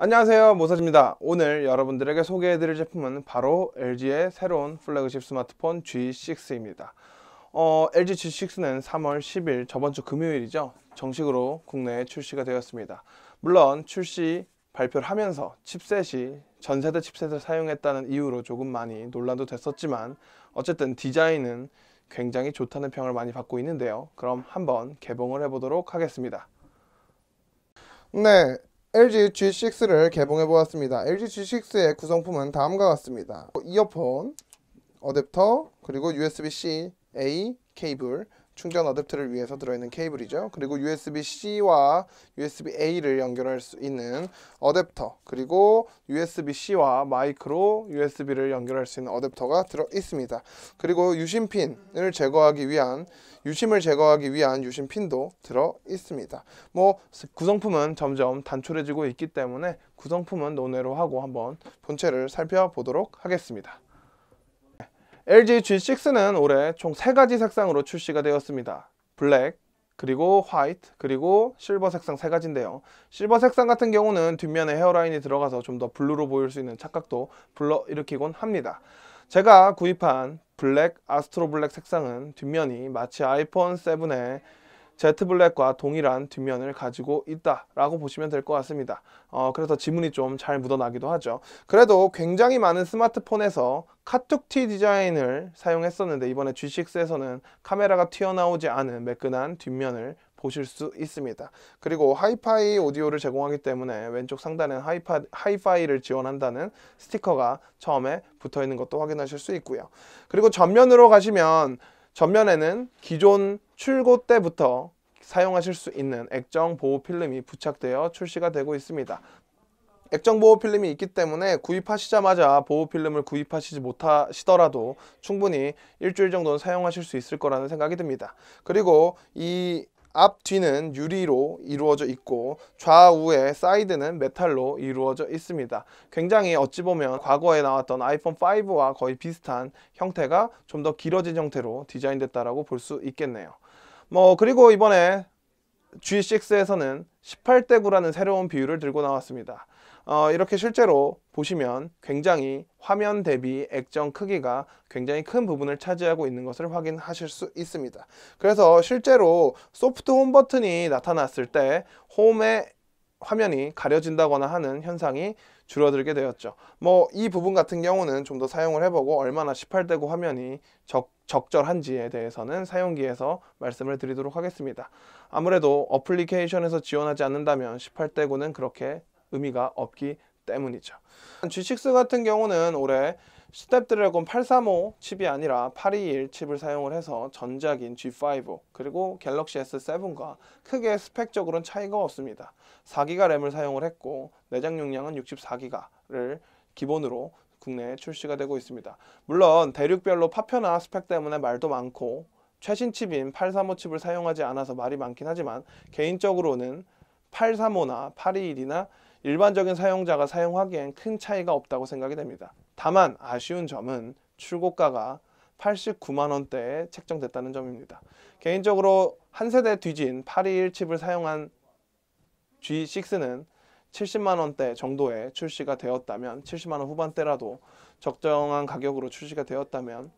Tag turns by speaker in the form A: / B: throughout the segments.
A: 안녕하세요 모사입니다 오늘 여러분들에게 소개해드릴 제품은 바로 LG의 새로운 플래그십 스마트폰 G6입니다 어, LG G6는 3월 10일 저번주 금요일이죠 정식으로 국내에 출시가 되었습니다 물론 출시 발표를 하면서 칩셋이 전세대 칩셋을 사용했다는 이유로 조금 많이 논란도 됐었지만 어쨌든 디자인은 굉장히 좋다는 평을 많이 받고 있는데요 그럼 한번 개봉을 해보도록 하겠습니다 네, LG G6를 개봉해 보았습니다. LG G6의 구성품은 다음과 같습니다. 이어폰, 어댑터, 그리고 USB-C, A 케이블, 충전 어댑터를 위해서 들어있는 케이블이죠. 그리고 USB-C와 USB-A를 연결할 수 있는 어댑터 그리고 USB-C와 마이크로 USB를 연결할 수 있는 어댑터가 들어있습니다. 그리고 유심핀을 제거하기 위한 유심을 제거하기 위한 유심핀도 들어있습니다. 뭐 구성품은 점점 단촐해지고 있기 때문에 구성품은 논외로 하고 한번 본체를 살펴보도록 하겠습니다. LG G6는 올해 총 3가지 색상으로 출시가 되었습니다. 블랙, 그리고 화이트, 그리고 실버 색상 3가지인데요. 실버 색상 같은 경우는 뒷면에 헤어라인이 들어가서 좀 더 블루로 보일 수 있는 착각도 불러일으키곤 합니다. 제가 구입한 블랙 아스트로 블랙 색상은 뒷면이 마치 아이폰 7의 제트블랙과 동일한 뒷면을 가지고 있다라고 보시면 될 것 같습니다. 어, 그래서 지문이 좀 잘 묻어나기도 하죠. 그래도 굉장히 많은 스마트폰에서 카툭티 디자인을 사용했었는데 이번에 G6에서는 카메라가 튀어나오지 않은 매끈한 뒷면을 보실 수 있습니다. 그리고 하이파이 오디오를 제공하기 때문에 왼쪽 상단에 하이파, 하이파이를 지원한다는 스티커가 처음에 붙어 있는 것도 확인하실 수 있고요. 그리고 전면으로 가시면 전면에는 기존 출고 때부터 사용하실 수 있는 액정 보호 필름이 부착되어 출시가 되고 있습니다. 액정 보호 필름이 있기 때문에 구입하시자마자 보호 필름을 구입하시지 못하시더라도 충분히 일주일 정도는 사용하실 수 있을 거라는 생각이 듭니다. 그리고 이 앞, 뒤는 유리로 이루어져 있고 좌우의 사이드는 메탈로 이루어져 있습니다. 굉장히 어찌 보면 과거에 나왔던 아이폰5와 거의 비슷한 형태가 좀 더 길어진 형태로 디자인됐다고 라 볼수 있겠네요. 뭐 그리고 이번에 G6에서는 18대 9라는 새로운 비율을 들고 나왔습니다. 어, 이렇게 실제로 보시면 굉장히 화면 대비 액정 크기가 굉장히 큰 부분을 차지하고 있는 것을 확인하실 수 있습니다. 그래서 실제로 소프트 홈 버튼이 나타났을 때 홈의 화면이 가려진다거나 하는 현상이 줄어들게 되었죠. 뭐 이 부분 같은 경우는 좀 더 사용을 해보고 얼마나 18대고 화면이 적, 적절한지에 대해서는 사용기에서 말씀을 드리도록 하겠습니다. 아무래도 어플리케이션에서 지원하지 않는다면 18대고는 그렇게 의미가 없기 때문이죠. G6 같은 경우는 올해 스텝드래곤 835 칩이 아니라 821 칩을 사용을 해서 전작인 G5 그리고 갤럭시 S7과 크게 스펙적으로는 차이가 없습니다. 4기가 램을 사용을 했고 내장 용량은 64기가를 기본으로 국내에 출시가 되고 있습니다. 물론 대륙별로 파편화 스펙 때문에 말도 많고 최신 칩인 835 칩을 사용하지 않아서 말이 많긴 하지만 개인적으로는 835나 821이나 일반적인 사용자가 사용하기엔 큰 차이가 없다고 생각이 됩니다. 다만 아쉬운 점은 출고가가 89만 원대에 책정됐다는 점입니다. 개인적으로 한 세대 뒤진 821 칩을 사용한 G6는 70만 원대 정도에 출시가 되었다면 70만 원 후반대라도 적정한 가격으로 출시가 되었다면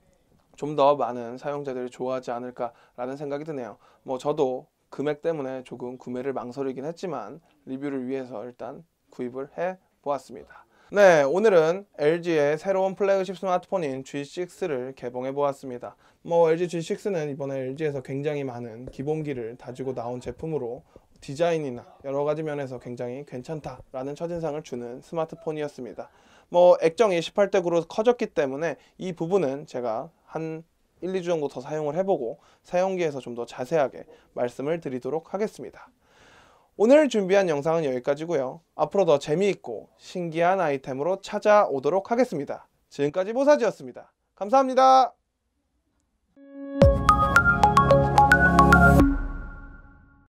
A: 좀 더 많은 사용자들이 좋아하지 않을까라는 생각이 드네요. 뭐 저도 금액 때문에 조금 구매를 망설이긴 했지만 리뷰를 위해서 일단 구입을 해 보았습니다. 네, 오늘은 LG의 새로운 플래그십 스마트폰인 G6를 개봉해 보았습니다. 뭐 LG G6는 이번에 LG에서 굉장히 많은 기본기를 다지고 나온 제품으로 디자인이나 여러 가지 면에서 굉장히 괜찮다라는 첫인상을 주는 스마트폰이었습니다. 뭐 액정이 18대 9로 커졌기 때문에 이 부분은 제가 한 1, 2주 정도 더 사용을 해보고 사용기에서 좀 더 자세하게 말씀을 드리도록 하겠습니다. 오늘 준비한 영상은 여기까지고요. 앞으로 더 재미있고 신기한 아이템으로 찾아오도록 하겠습니다. 지금까지 보사지였습니다 감사합니다.